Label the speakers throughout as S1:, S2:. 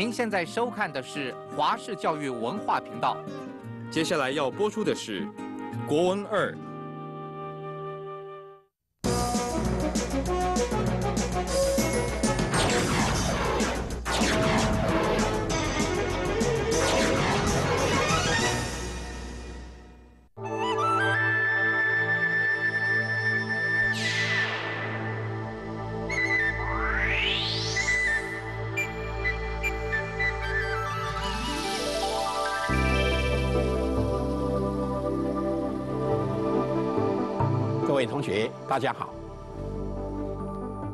S1: 您现在收看的是华氏教育文化频道，接下来要播出的是《国文二》。大家好，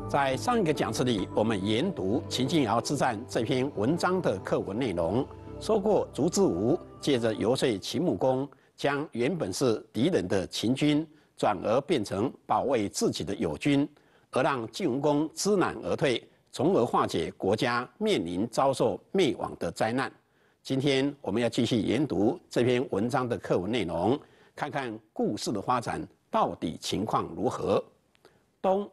S1: 在上一个讲次里，我们研读《秦晋尧之战》这篇文章的课文内容，说过烛之武借着游说秦穆公，将原本是敌人的秦军转而变成保卫自己的友军，而让晋文公知难而退，从而化解国家面临遭受灭亡的灾难。今天，我们要继续研读这篇文章的课文内容，看看故事的发展。到底情况如何？东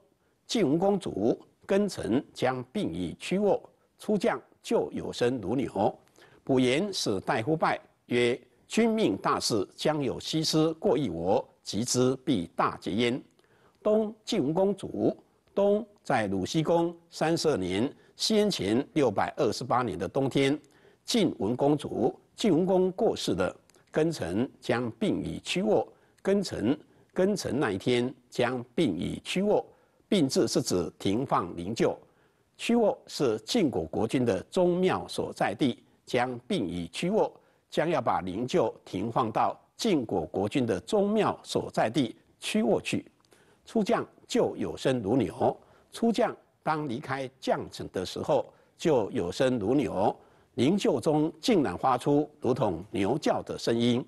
S1: 晋文公主根城将病已屈卧，出将就有生如牛。卜言使大夫拜曰：“君命大事，将有西施过一我及之必大捷焉。”东晋文公主，东在鲁西公三十二年，先前六百二十八年的冬天，晋文公主，晋文公过世的根城将病已屈卧，根城。庚辰那一天，将病已驱卧，病字是指停放灵柩，驱卧是晋国国君的宗庙所在地。将病已驱卧，将要把灵柩停放到晋国国君的宗庙所在地驱卧去。出将就有声如牛。出将当离开将城的时候，就有声如牛。灵柩中竟然发出如同牛叫的声音。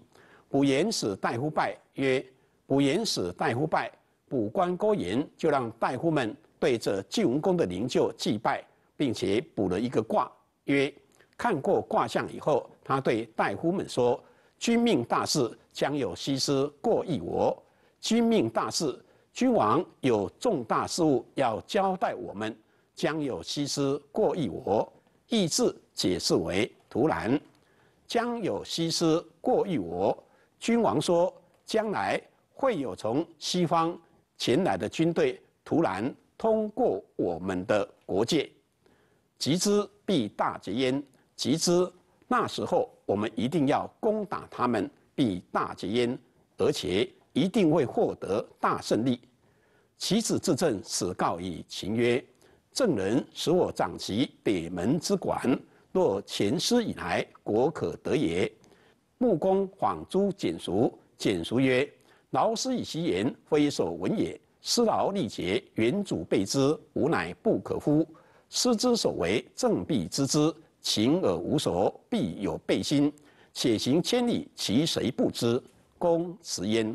S1: 古言使大夫拜曰。卜言使大夫拜卜官郭言，就让大夫们对着晋文公的灵柩祭拜，并且卜了一个卦。曰：看过卦象以后，他对大夫们说：“君命大事将有西施过一我。君命大事，君王有重大事务要交代我们，将有西施过一我。”意志解释为突然，将有西施过一我。君王说：“将来。”会有从西方前来的军队突然通过我们的国界，及之必大捷焉。及之，那时候我们一定要攻打他们，必大捷焉，而且一定会获得大胜利。其子自政，使告以秦曰：“郑人使我掌其北门之管，若秦师以来，国可得也。”穆公恍诸简俗，简俗曰：劳师以袭言，非所闻也。师劳力竭，远主备之，无乃不可乎？师之所为，郑必知之。勤而无所，必有备心。且行千里，其谁不知？公辞焉。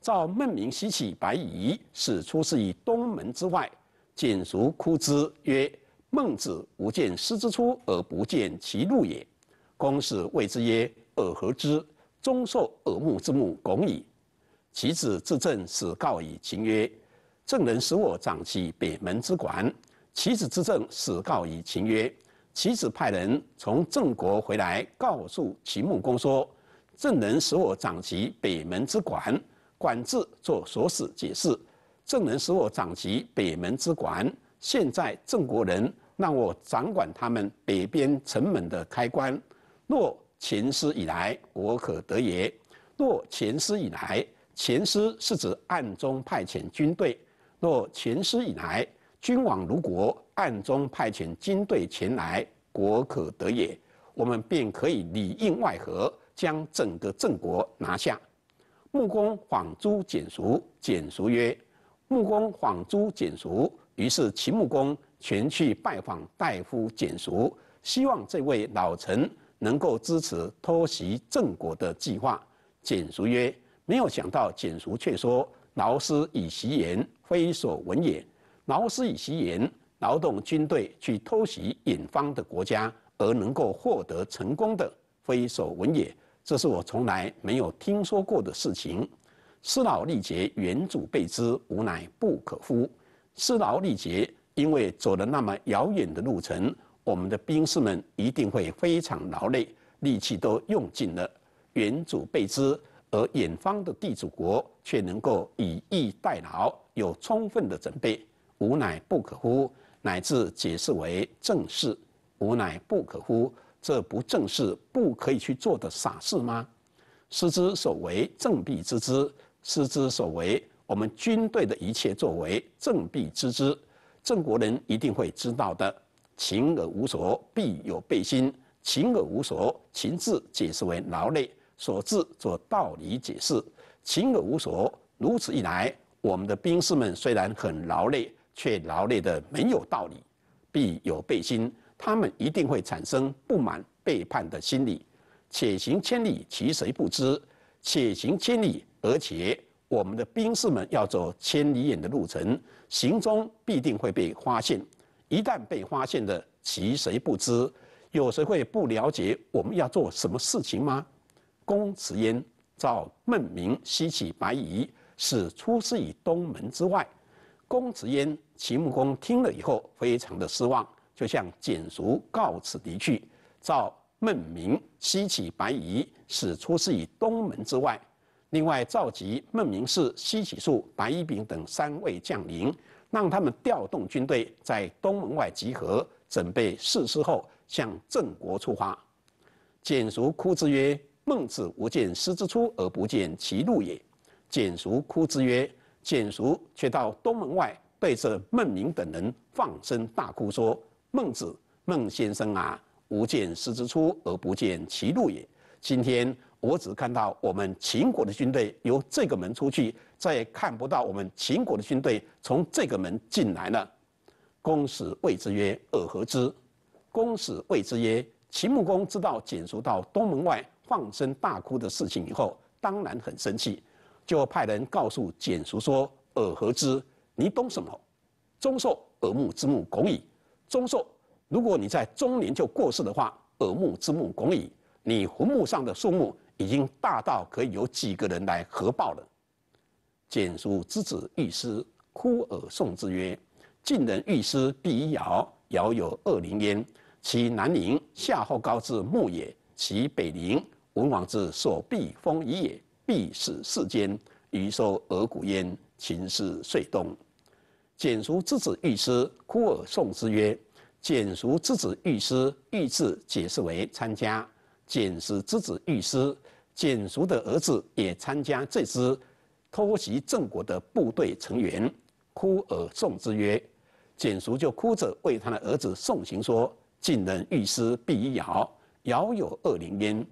S1: 召孟明西起白夷，使出师于东门之外。简叔哭之曰：“孟子，吾见师之出而不见其路也。”公使谓之曰：“尔何之？终受尔目之目，拱矣。”其子之政使告以秦曰：“郑人使我掌其北门之管。”其子之政使告以秦曰：“其子派人从郑国回来，告诉秦穆公说：‘郑人使我掌其北门之管，管制做所使解释。郑人使我掌其北门之管。现在郑国人让我掌管他们北边城门的开关。若秦师以来，我可得也；若秦师以来。”前师是指暗中派遣军队。若前师以来，君王如果暗中派遣军队前来，国可得也。我们便可以里应外合，将整个郑国拿下。穆公访诸简熟，简熟曰：“穆公访诸简熟。”于是秦穆公前去拜访大夫简熟，希望这位老臣能够支持偷袭郑国的计划。简熟曰：没有想到，简叔却说：“劳师以袭言，非所闻也。劳师以袭言，劳动军队去偷袭引方的国家而能够获得成功的，非所闻也。这是我从来没有听说过的事情。师劳力竭，远主备之，吾乃不可乎？师劳力竭，因为走了那么遥远的路程，我们的兵士们一定会非常劳累，力气都用尽了。远主备之。”而远方的地主国却能够以逸待劳，有充分的准备，吾乃不可乎？乃至解释为正事，吾乃不可乎？这不正是不可以去做的傻事吗？师之所为，正必知之；师之所为，我们军队的一切作为，正必知之。郑国人一定会知道的。勤而无所，必有备心；勤而无所，勤字解释为劳累。所至做道理解释，情而无所。如此一来，我们的兵士们虽然很劳累，却劳累的没有道理，必有背心。他们一定会产生不满、背叛的心理。且行千里，其谁不知？且行千里，而且我们的兵士们要走千里眼的路程，行踪必定会被发现。一旦被发现的，其谁不知？有谁会不了解我们要做什么事情吗？公辞焉，召孟明、西起白夷，使出师于东门之外。公辞焉。秦穆公听了以后，非常的失望，就向简叔告辞离去。召孟明、西起白夷，使出师于东门之外。另外召集孟明氏、西起树、白一丙等三位将领，让他们调动军队在东门外集合，准备誓师后向郑国出发。简叔哭之曰。孟子无见师之出而不见其路也。简叔哭之曰：“简叔却到东门外，对着孟明等人放声大哭，说：‘孟子，孟先生啊，无见师之出而不见其路也。今天我只看到我们秦国的军队由这个门出去，再也看不到我们秦国的军队从这个门进来了。’”公使谓之曰：“尔何之？”公使谓之曰：“秦穆公知道简叔到东门外。”放声大哭的事情以后，当然很生气，就派人告诉简叔说：“尔何之？你懂什么？中寿，尔木之木拱矣。中寿，如果你在中年就过世的话，耳目之木拱矣。你坟墓上的树木已经大到可以有几个人来合抱了。”简叔之子御师哭而送之曰：“近人御师必一尧，尧有二林焉，其南陵夏后高之木也，其北陵文王之所避风于也，必是世间，余收而鼓焉。秦氏遂东，简叔之子御师，哭而送之曰：“简叔之子御师，御字解释为参加。简是之子御师，简叔的儿子也参加这支偷袭郑国的部队成员，哭而送之曰：简叔就哭着为他的儿子送行，说：晋人御师必一遥，遥有恶灵焉。”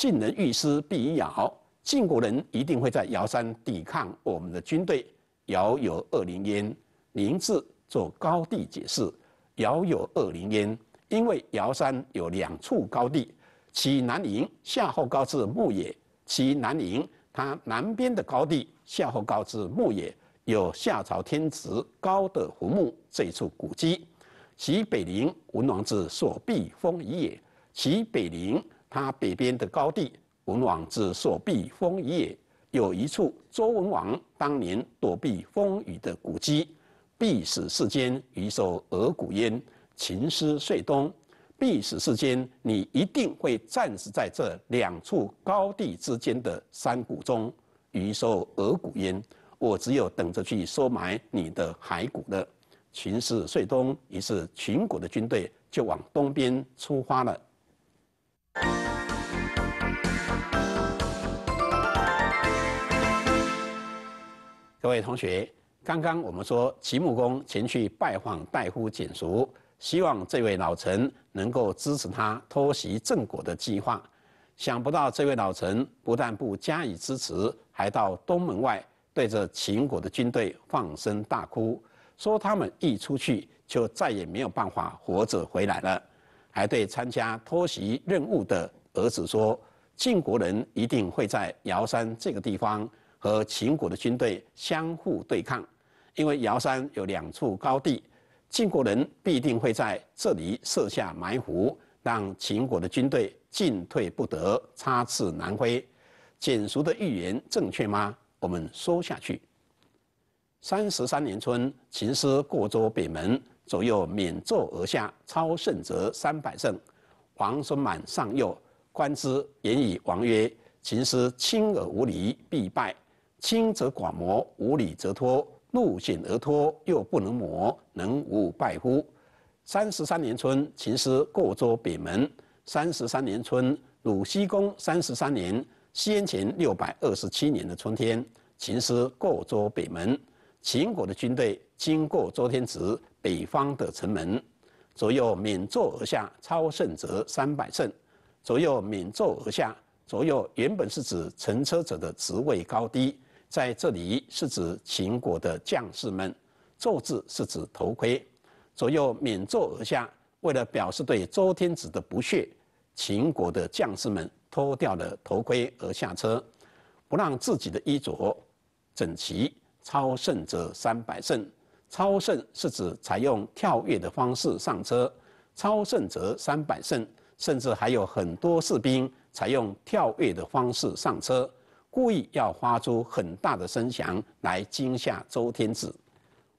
S1: 晋人遇师必以尧，晋国人一定会在尧山抵抗我们的军队。尧有二灵焉，林字做高地解释。尧有二灵焉，因为尧山有两处高地：其南陵夏后高之牧野，其南陵它南边的高地夏后高之牧野有夏朝天子高德胡墓这一处古迹；其北陵文王之所辟风仪也，其北陵。他北边的高地，文王之所避风雨也，有一处周文王当年躲避风雨的古迹。必死世间，于收俄骨焉。秦师遂东，必死世间，你一定会战死在这两处高地之间的山谷中，于收俄骨焉。我只有等着去收埋你的骸骨了。秦师遂东，于是秦国的军队就往东边出发了。各位同学，刚刚我们说，齐穆公前去拜访大夫简叔，希望这位老臣能够支持他偷袭郑国的计划。想不到这位老臣不但不加以支持，还到东门外对着秦国的军队放声大哭，说他们一出去就再也没有办法活着回来了。还对参加偷袭任务的儿子说，晋国人一定会在尧山这个地方。和秦国的军队相互对抗，因为瑶山有两处高地，晋国人必定会在这里设下埋伏，让秦国的军队进退不得，插翅难飞。简叔的预言正确吗？我们说下去。三十三年春，秦师过周北门，左右免奏而下，超胜者三百胜。王孙满上右，观之言以王曰：“秦师轻而无礼，必败。”轻则寡谋，无礼则脱，怒险而脱，又不能磨，能无败乎？三十三年春，秦师过周北门。三十三年春，鲁西公三十三年，先前六百二十七年的春天，秦师过周北门。秦国的军队经过周天子北方的城门，左右免坐而下，超胜者三百乘，左右免坐而下。左右原本是指乘车者的职位高低。在这里是指秦国的将士们，胄字是指头盔，左右免胄而下，为了表示对周天子的不屑，秦国的将士们脱掉了头盔而下车，不让自己的衣着整齐。超胜者三百胜，超胜是指采用跳跃的方式上车，超胜者三百胜，甚至还有很多士兵采用跳跃的方式上车。故意要发出很大的声响来惊吓周天子。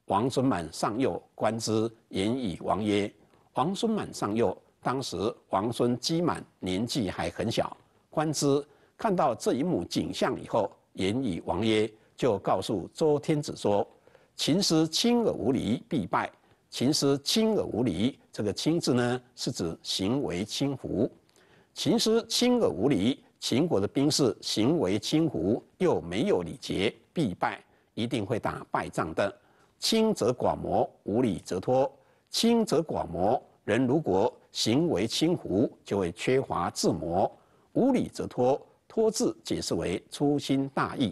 S1: 王孙满上幼观之，言以王曰：“王孙满上幼，当时王孙基满年纪还很小。观之，看到这一幕景象以后，言以王曰，就告诉周天子说：‘秦师轻而无礼，必败。秦师轻而无礼，这个轻字呢，是指行为轻浮。秦师轻而无礼。’秦国的兵士行为轻浮，又没有礼节，必败，一定会打败仗的。轻则寡谋，无礼则脱。轻则寡谋，人如果行为轻浮，就会缺乏智谋；无礼则脱，脱字解释为粗心大意。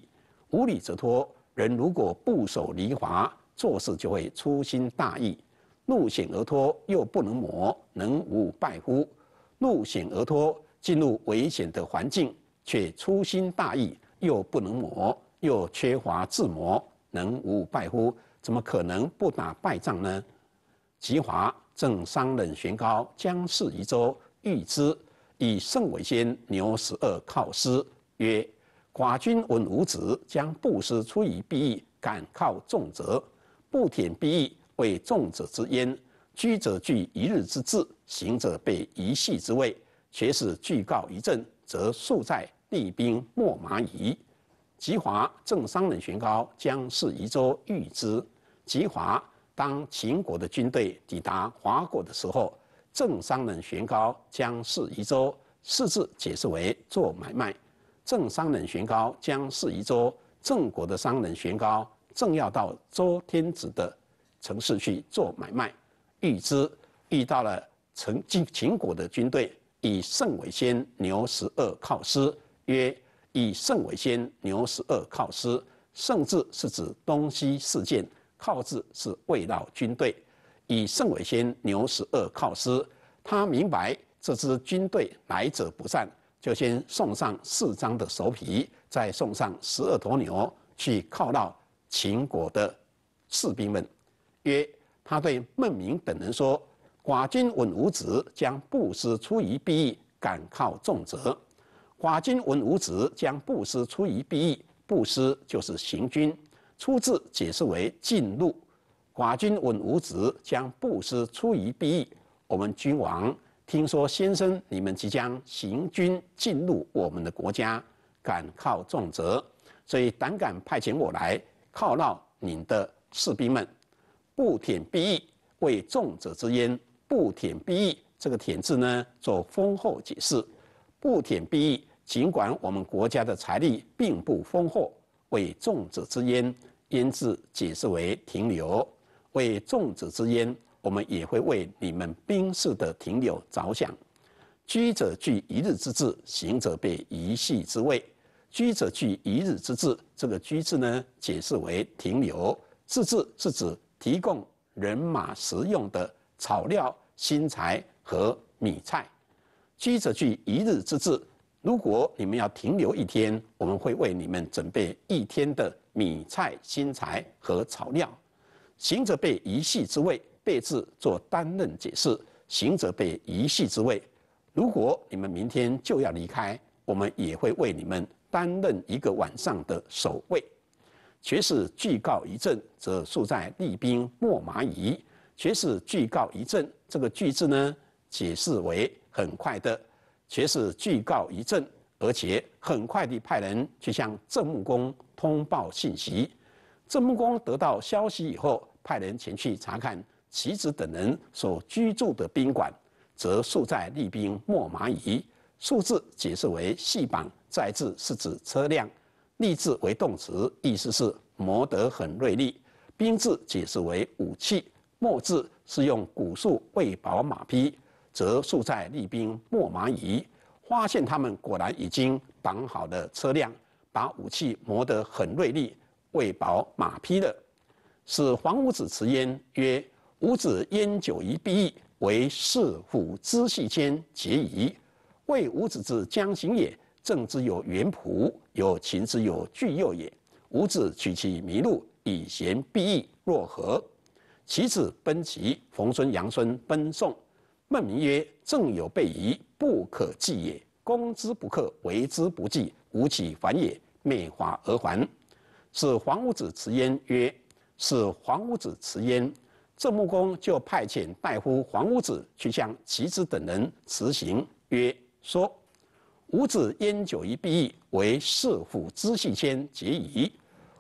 S1: 无礼则脱，人如果不守礼法，做事就会粗心大意。怒险而脱，又不能磨，能无败乎？怒险而脱。进入危险的环境，却粗心大意，又不能磨，又缺乏自磨，能无败乎？怎么可能不打败仗呢？吉华正商人悬高将事宜周，遇之以胜为先。牛十二靠师曰：“寡君闻吾子将不施出于必义，敢靠重责。不舔必义，为重者之焉。居者惧一日之志，行者备一系之位。”且使俱告一阵，则速在厉兵秣马矣。吉华正商人弦高将士夷州，遇之。吉华当秦国的军队抵达华国的时候，正商人弦高将士夷州，四字解释为做买卖。正商人弦高将士夷州，郑国的商人弦高正要到周天子的城市去做买卖，遇之遇到了成秦秦国的军队。以圣为先，牛十二靠师。曰：以圣为先，牛十二靠师。圣字是指东西四件，靠字是为劳军队。以圣为先，牛十二靠师。他明白这支军队来者不善，就先送上四张的熟皮，再送上十二头牛去犒劳秦国的士兵们。曰：他对孟明等人说。寡君闻吾子将不思出于必义，敢靠众责。寡君闻吾子将不思出于必义。不思就是行军。出字解释为进入。寡君闻吾子将不思出于必义。我们君王听说先生你们即将行军进入我们的国家，敢靠众责，所以胆敢派遣我来犒劳您的士兵们，不舔必义，为众者之焉不舔必义，这个“舔”字呢，做丰厚解释。不舔必义，尽管我们国家的财力并不丰厚，为众者之焉，焉字解释为停留。为众者之焉，我们也会为你们兵士的停留着想。居者聚一日之志，行者备一夕之位。居者聚一日之志，这个“居”字呢，解释为停留。“自字是指提供人马食用的。草料、新材和米菜，居者具一日之至，如果你们要停留一天，我们会为你们准备一天的米菜、新材和草料。行者被一夕之位，被字做担任解释。行者被一夕之位，如果你们明天就要离开，我们也会为你们担任一个晚上的守卫。却士具告一阵，则宿在利兵秣马矣。却是俱告一阵。这个“具”字呢，解释为很快的；却是俱告一阵，而且很快地派人去向郑穆公通报信息。郑穆公得到消息以后，派人前去查看其子等人所居住的宾馆，则宿在利兵磨马矣。“数字解释为细绑，“载”字是指车辆，“利”字为动词，意思是磨得很锐利，“兵”字解释为武器。墨字是用古树喂饱马匹，则树在立兵秣马矣。发现他们果然已经绑好了车辆，把武器磨得很锐利，喂饱马匹的。使黄五子持焉曰：“五子焉九夷必矣，为四虎之隙间结矣。谓五子之将行也，正之有元仆，有秦之有巨右也。五子取其麋鹿，以贤避异，若何？”其子奔齐，逢孙、杨孙奔宋。孟明曰：“正有备矣，不可计也。攻之不克，为之不计，吾岂反也？灭华而还。”使黄五子辞焉曰：“使黄五子辞焉。”郑穆公就派遣大夫黄五子去向齐子等人辞行，曰：“说吾子淹久于敝邑，为士父之细先结矣。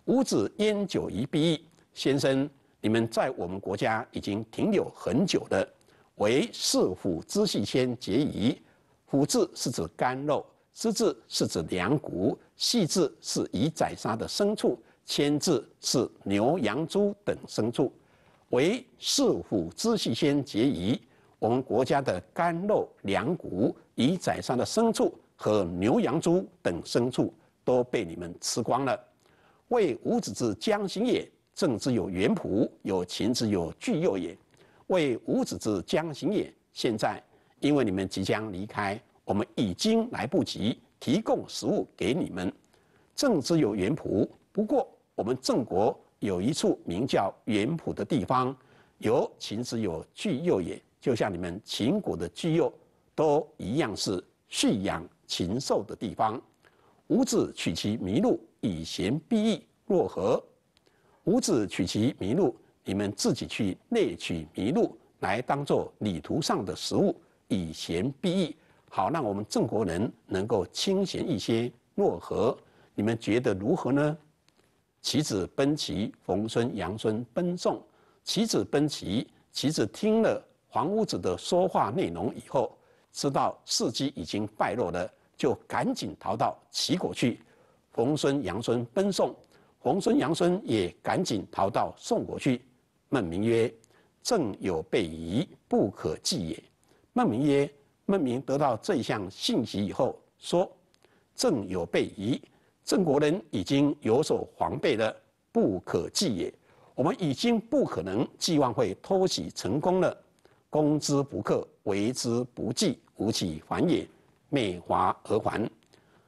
S1: 吾子淹久于敝邑，先生。”你们在我们国家已经停留很久的，为四腑之气先结矣。腑字是指干肉，之字是指两骨，细字是已宰杀的牲畜，牵字是牛羊猪等牲畜。为四腑之气先结矣。我们国家的干肉、两骨、已宰杀的牲畜和牛羊猪等牲畜都被你们吃光了。为五子之将行也。郑之有园谱，有秦之有巨右也，为吾子之将行也。现在，因为你们即将离开，我们已经来不及提供食物给你们。郑之有园谱，不过我们郑国有一处名叫园谱的地方，有秦之有巨右也，就像你们秦国的巨右，都一样是蓄养禽兽的地方。吾子取其麋鹿，以贤避益，若何？五子取其麋鹿，你们自己去猎取麋鹿，来当做旅途上的食物，以贤避逸，好让我们郑国人能够清闲一些。若何？你们觉得如何呢？其子奔齐，冯孙、杨孙奔宋。其子奔齐，其子听了黄屋子的说话内容以后，知道事机已经败露了，就赶紧逃到齐国去。冯孙、杨孙奔宋。红孙、杨孙也赶紧逃到宋国去。孟明曰：“正有备矣，不可计也。”孟明曰：“孟明得到这项信息以后，说正有备矣，郑国人已经有所防备了，不可计也。我们已经不可能寄望会偷袭成功了。攻之不克，为之不计，无起反也。美华而还，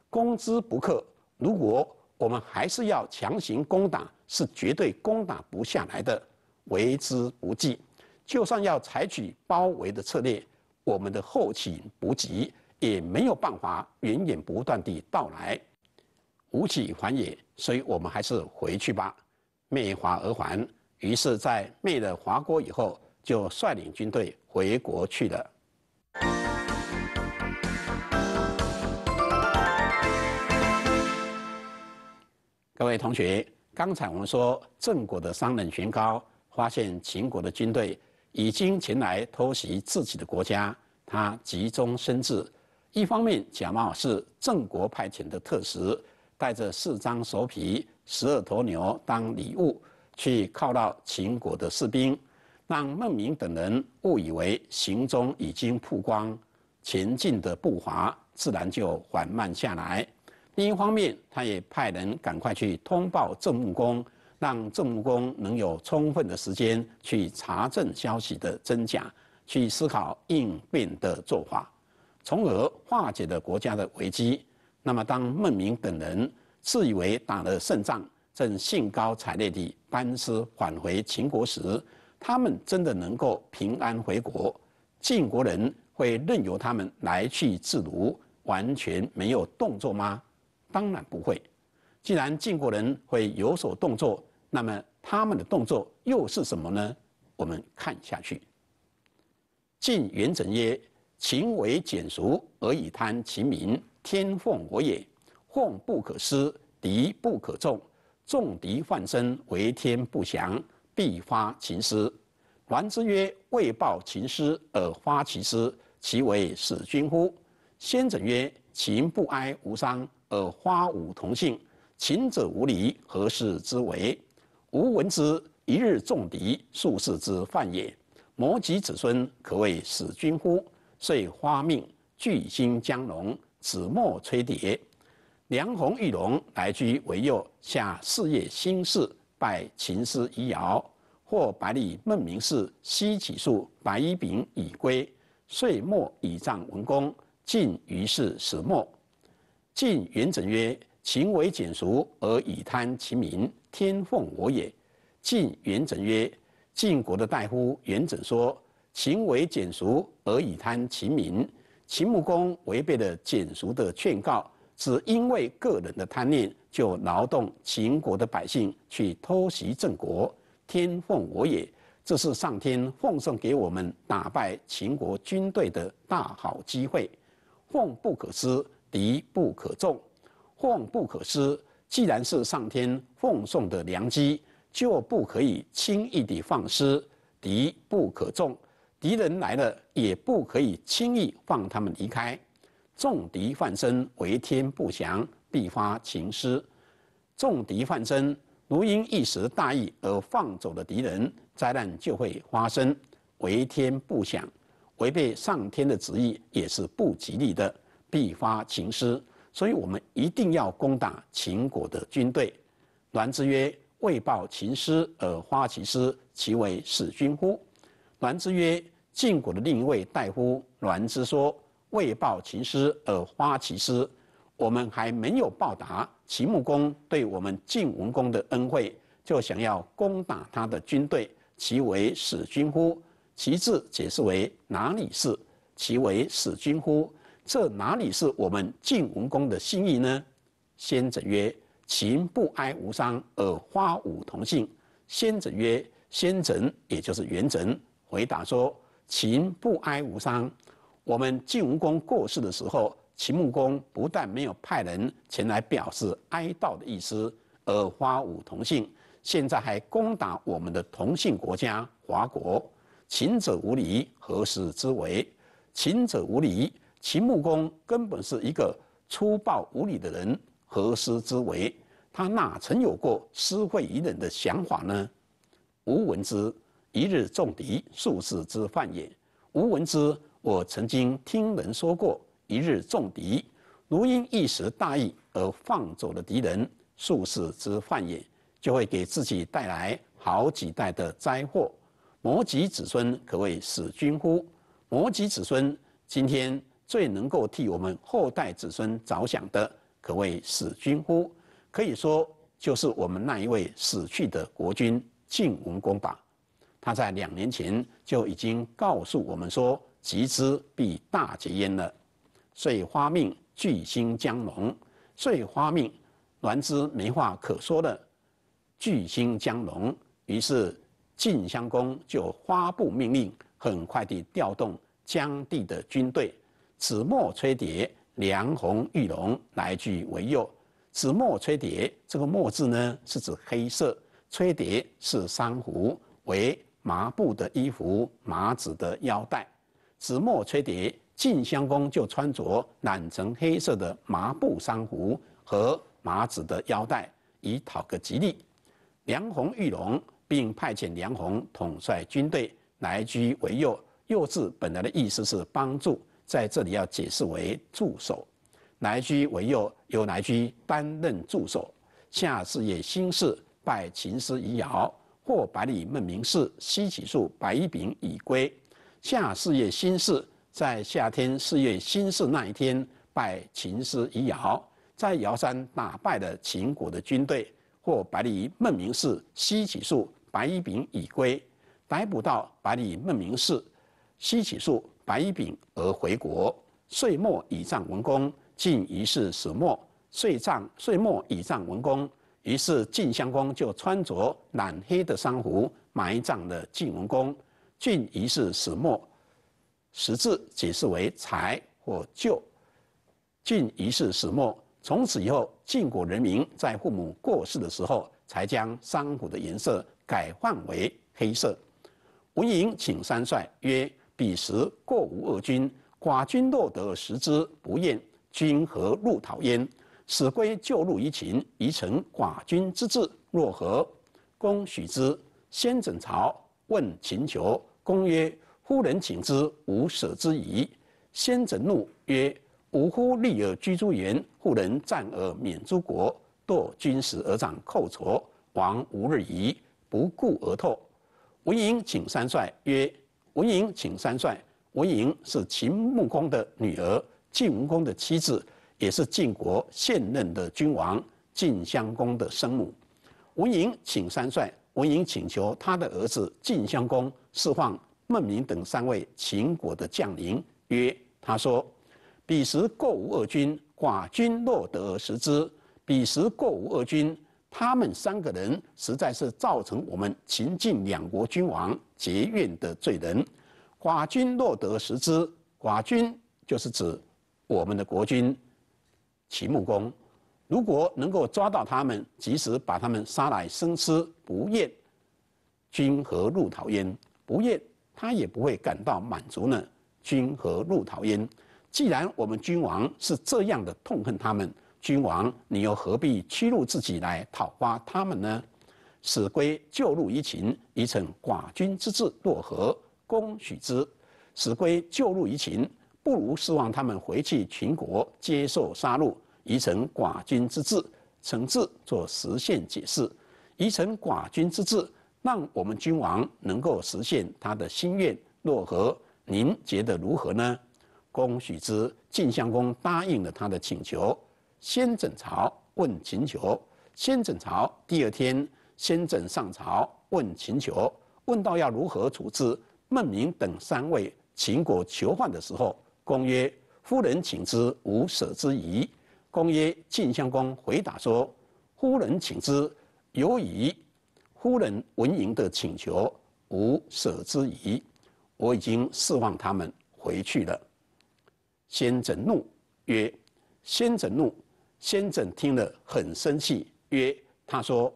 S1: 攻之不克，如果。”我们还是要强行攻打，是绝对攻打不下来的，为之不计。就算要采取包围的策略，我们的后勤补给也没有办法源源不断地到来，无起反也。所以我们还是回去吧，灭华而还。于是，在灭了华国以后，就率领军队回国去了。各位同学，刚才我们说，郑国的商人玄高发现秦国的军队已经前来偷袭自己的国家，他急中生智，一方面假冒是郑国派遣的特使，带着四张兽皮、十二头牛当礼物去犒劳秦国的士兵，让孟明等人误以为行踪已经曝光，前进的步伐自然就缓慢下来。另一方面，他也派人赶快去通报郑穆公，让郑穆公能有充分的时间去查证消息的真假，去思考应变的做法，从而化解了国家的危机。那么，当孟明等人自以为打了胜仗，正兴高采烈地班师返回秦国时，他们真的能够平安回国？晋国人会任由他们来去自如，完全没有动作吗？当然不会。既然晋国人会有所动作，那么他们的动作又是什么呢？我们看下去。晋元稹曰：“秦为简俗而以贪其民，天奉我也。奉不可失，敌不可众。众敌患身，为天不祥，必发秦师。”栾之曰：“为报秦师而发其师，其为使君乎？”先者曰：“秦不哀无伤。”而花五同姓，秦者无礼，何事之为？吾闻之，一日重敌，数世之犯也。摩及子孙，可谓使君乎？遂花命巨星将龙子墨吹蝶，梁鸿玉龙来居为右，下四叶新氏拜秦师仪尧，获百里孟明氏西起数白乙丙已归，岁末以葬文公，晋于是始墨。晋元稹曰：“秦为简俗而以贪其民，天奉我也。”晋元稹曰：“晋国的大夫元稹说：秦为简俗而以贪其民，秦穆公违背了简俗的劝告，只因为个人的贪念，就劳动秦国的百姓去偷袭郑国，天奉我也。这是上天奉送给我们打败秦国军队的大好机会，奉不可失。”敌不可纵，患不可失。既然是上天奉送的良机，就不可以轻易地放失。敌不可纵，敌人来了也不可以轻易放他们离开。重敌犯身，为天不祥，必发情失。重敌犯身，如因一时大意而放走了敌人，灾难就会发生。为天不祥，违背上天的旨意也是不吉利的。必发秦师，所以我们一定要攻打秦国的军队。栾之曰：“为报秦师而发其师，其为使君乎？”栾之曰：“晋国的另一位大夫。”栾之说：“为报秦师而发其师，我们还没有报答秦穆公对我们晋文公的恩惠，就想要攻打他的军队，其为使君乎？”其字解释为哪里是？其为使君乎？这哪里是我们晋文公的心意呢？先子曰：“秦不哀无伤，而花舞同姓。”先子曰：“先臣，也就是元稹，回答说：‘秦不哀无伤。’我们晋文公过世的时候，秦穆公不但没有派人前来表示哀悼的意思，而花舞同姓，现在还攻打我们的同姓国家华国。秦者无礼，何事之为？秦者无礼。”秦穆公根本是一个粗暴无礼的人，何师之为？他哪曾有过施惠于人的想法呢？吾闻之，一日纵敌，数世之犯也。吾闻之，我曾经听人说过，一日纵敌，如因一时大意而放走了敌人，数世之犯也，就会给自己带来好几代的灾祸。摩己子孙，可谓死君乎？摩己子孙，今天。最能够替我们后代子孙着想的，可谓使君乎？可以说，就是我们那一位死去的国君晋文公吧。他在两年前就已经告诉我们说：“吉之必大结焉了。”遂花命巨星将龙，遂花命栾之没话可说了。巨星将龙，于是晋襄公就发布命令，很快地调动江地的军队。紫墨吹蝶，梁红玉龙来居为右。紫墨吹蝶，这个墨字呢是指黑色，吹蝶是珊瑚，为麻布的衣服，麻子的腰带。紫墨吹蝶，晋襄公就穿着染成黑色的麻布珊瑚和麻子的腰带，以讨个吉利。梁红玉龙，并派遣梁红统帅军队来居为右。右字本来的意思是帮助。在这里要解释为助手，来居为右，由来居担任助手。夏四月辛巳，拜秦师于尧，或百里孟明氏、西起术、白一丙以归。夏四月辛巳，在夏天四月辛巳那一天，拜秦师于尧，在尧山打败了秦国的军队，或百里孟明氏、西起术、白一丙以归，逮捕到百里孟明氏、西起术。白丙而回国，岁末以葬文公。晋于是始末，岁葬岁末以葬文公。于是晋襄公就穿着染黑的丧服，埋葬了晋文公。晋于是始末，“始”字解释为“才”或“旧，晋于是始末，从此以后，晋国人民在父母过世的时候，才将丧服的颜色改换为黑色。文嬴请三帅曰。彼时，过无二君，寡君若得食之，不厌，君何入讨焉？使归旧路于秦，宜成寡君之志，若何？公许之。先诊朝问秦求，公曰：“夫人请之，无舍之矣。”先诊怒曰：“吾乎立而居诸原，故人战而免诸国，堕军时而长寇雠，亡吾日矣，不顾而透。”文嬴请三帅曰。文嬴请三帅。文嬴是秦穆公的女儿，晋文公的妻子，也是晋国现任的君王晋襄公的生母。文嬴请三帅。文嬴请求他的儿子晋襄公释放孟明等三位秦国的将领。曰：“他说，彼时过无二君，寡君若得而食之。彼时过无二君，他们三个人实在是造成我们秦晋两国君王。”结怨的罪人，寡君若得食之，寡君就是指我们的国君齐穆公。如果能够抓到他们，及时把他们杀来生吃不厌，君何入讨焉？不厌，他也不会感到满足呢。君何入讨焉？既然我们君王是这样的痛恨他们，君王你又何必屈辱自己来讨伐他们呢？使归旧路于秦，以逞寡君之志。若何？公许之。使归旧路于秦，不如希望他们回去秦国接受杀戮，以成寡君之志。成挚做实现解释，以成寡君之志，让我们君王能够实现他的心愿。若何？您觉得如何呢？公许之。晋襄公答应了他的请求，先整朝问秦求。先整朝第二天。先正上朝问秦求，问到要如何处置孟明等三位秦国囚犯的时候，公曰：“夫人请之，无舍之疑。”公曰：“晋襄公回答说：‘夫人请之，有矣。’夫人文嬴的请求，无舍之疑。我已经释放他们回去了。”先正怒曰：“先正怒，先正听了很生气，曰：他说。”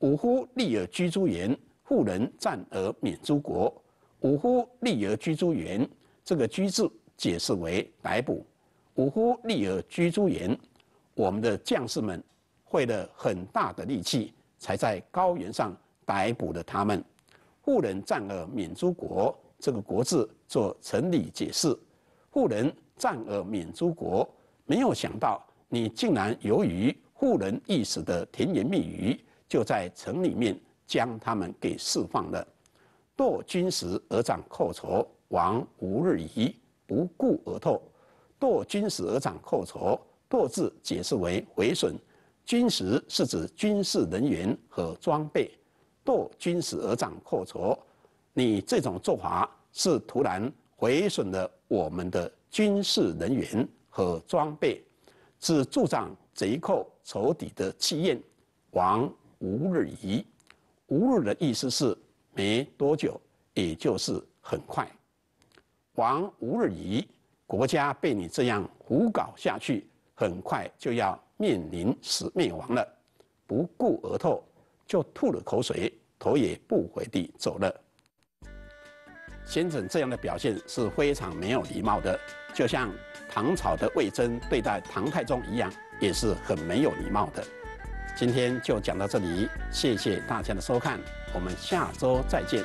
S1: 五乎利而居诸原，富人战而免诸国。五乎利而居诸原，这个居字解释为逮捕。五乎利而居诸原，我们的将士们费了很大的力气，才在高原上逮捕了他们。富人战而免诸国，这个国字做成理解释。富人战而免诸国，没有想到你竟然由于富人一时的甜言蜜语。就在城里面将他们给释放了。堕军时而掌寇仇，亡无日矣，不顾而唾。堕军时而掌寇仇，剁字解释为毁损，军时是指军事人员和装备。堕军时而掌寇仇，你这种做法是突然毁损了我们的军事人员和装备，是助长贼寇仇敌的气焰。王。无日矣，无日的意思是没多久，也就是很快。王无日矣，国家被你这样胡搞下去，很快就要面临死灭亡了。不顾而唾，就吐了口水，头也不回地走了。先生这样的表现是非常没有礼貌的，就像唐朝的魏征对待唐太宗一样，也是很没有礼貌的。今天就讲到这里，谢谢大家的收看，我们下周再见。